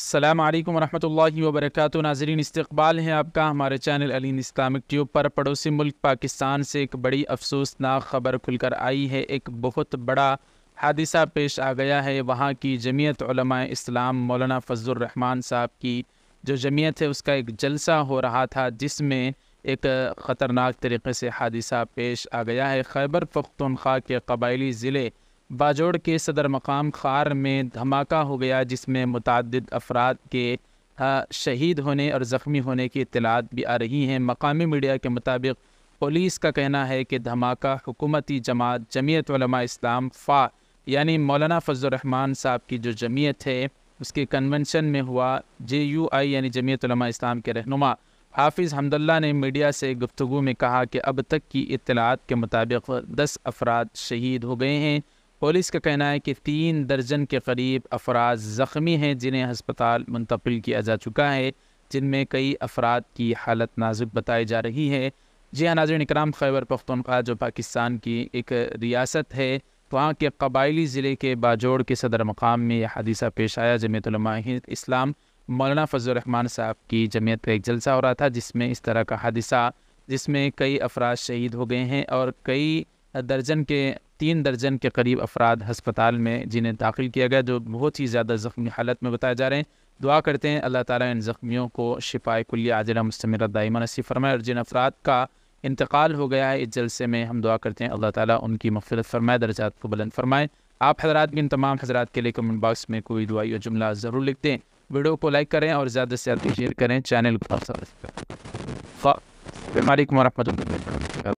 السلام علیکم ورحمۃ اللہ وبرکاتہ ناظرین استقبال ہیں آپ کا ہمارے چینل علین اسلامک ٹیوب پر پڑوسی ملک پاکستان سے ایک بڑی افسوسناک خبر کھل کر آئی ہے ایک بہت بڑا حادثہ پیش آ گیا ہے وہاں کی جمعیت علماء اسلام مولانا فضل الرحمن صاحب کی جو جمعیت ہے اس کا ایک جلسہ ہو رہا تھا جس میں ایک خطرناک طریقے سے حادثہ پیش آ گیا ہے خیبر پختونخوا کے قبائلی ضلع باجوڑ کے صدر مقام خار میں دھماکہ ہو گیا جس میں متعدد افراد کے شہید ہونے اور زخمی ہونے کی اطلاعات بھی آ رہی ہیں مقامی میڈیا کے مطابق پولیس کا کہنا ہے کہ دھماکہ حکومتی جماعت جمعیت علماء اسلام فا یعنی مولانا فضل الرحمن صاحب کی جو جمعیت ہے اس کے کنونشن میں ہوا جے یو آئی یعنی جمعیت علماء اسلام کے رہنما حافظ حمد اللہ نے میڈیا سے گفتگو میں کہا کہ اب تک کی اطلاعات کے مطابق دس افراد شہید ہو گئے ہیں پولیس کا کہنا ہے کہ تین درجن کے قریب افراد زخمی ہیں جنہیں ہسپتال منتقل کیا جا چکا ہے جن میں کئی افراد کی حالت نازک بتائی جا رہی ہے جی ہاں ناظرین اکرام خیبر پختونخوا جو پاکستان کی ایک ریاست ہے وہاں کے قبائلی ضلع کے باجوڑ کے صدر مقام میں یہ حادثہ پیش آیا جمعیت علماء اسلام مولانا فضل الرحمان صاحب کی جمعیت کا ایک جلسہ ہو رہا تھا جس میں اس طرح کا حادثہ جس میں کئی افراد شہید ہو گئے ہیں اور کئی درجن کے تین درجن کے قریب افراد ہسپتال میں جنہیں داخل کیا گیا جو بہت ہی زیادہ زخمی حالت میں بتائے جا رہے ہیں دعا کرتے ہیں اللہ تعالیٰ ان زخمیوں کو شپائے کلیہ عاجلہ مستمر دائمہ نصیب فرمائے اور جن افراد کا انتقال ہو گیا ہے اس جلسے میں ہم دعا کرتے ہیں اللہ تعالیٰ ان کی مغفرت فرمائے درجات کو بلند فرمائے آپ حضرات کے ان تمام حضرات کے لیے کمنٹ باکس میں کوئی دعائی اور جملہ ضرور لکھ دیں ویڈیو کو لائک کریں اور زیادہ سے زیادہ شیئر کریں چینل کو السلام و رحمۃ اللہ